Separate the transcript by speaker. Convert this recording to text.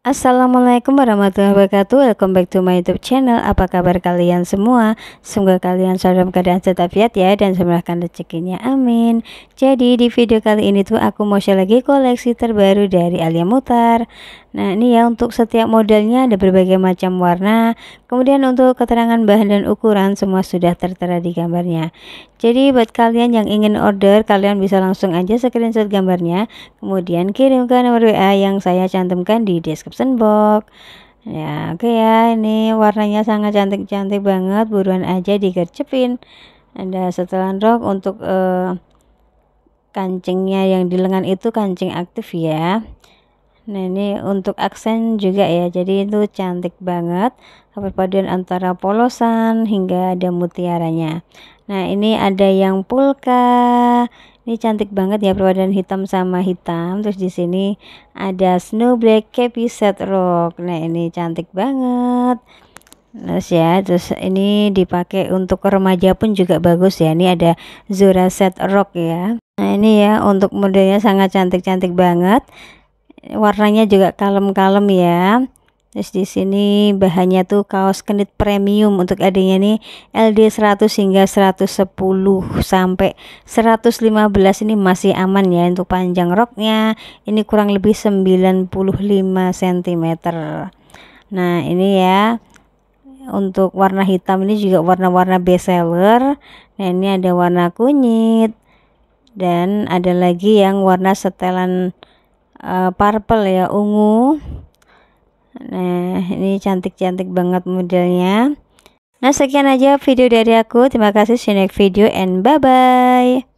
Speaker 1: Assalamualaikum warahmatullahi wabarakatuh Welcome back to my youtube channel Apa kabar kalian semua Semoga kalian selalu dalam keadaan tetap sehat ya Dan anda rezekinya amin Jadi di video kali ini tuh Aku mau share lagi koleksi terbaru dari Alia Mutar Nah ini ya untuk setiap modelnya Ada berbagai macam warna Kemudian untuk keterangan bahan dan ukuran Semua sudah tertera di gambarnya Jadi buat kalian yang ingin order Kalian bisa langsung aja screenshot gambarnya Kemudian kirim ke nomor WA yang saya cantumkan di deskripsi subscription box ya oke okay ya ini warnanya sangat cantik-cantik banget buruan aja digercepin ada setelan rok untuk uh, kancingnya yang di lengan itu kancing aktif ya nah ini untuk aksen juga ya jadi itu cantik banget perpaduan antara polosan hingga ada mutiaranya nah ini ada yang pulka ini cantik banget ya perwadahan hitam sama hitam. Terus di sini ada Snow Black capy Set Rock. Nah, ini cantik banget. Terus ya, terus ini dipakai untuk remaja pun juga bagus ya. Ini ada Zora Set Rock ya. Nah, ini ya untuk modelnya sangat cantik-cantik banget. Warnanya juga kalem-kalem ya. Terus di sini bahannya tuh kaos kenit premium untuk adanya nih LD 100 hingga 110 sampai 115 ini masih aman ya untuk panjang roknya. Ini kurang lebih 95 cm. Nah, ini ya untuk warna hitam ini juga warna-warna best seller. Nah, ini ada warna kunyit dan ada lagi yang warna setelan uh, purple ya, ungu. Nah, ini cantik-cantik banget modelnya. Nah, sekian aja video dari aku. Terima kasih. See you video and bye-bye.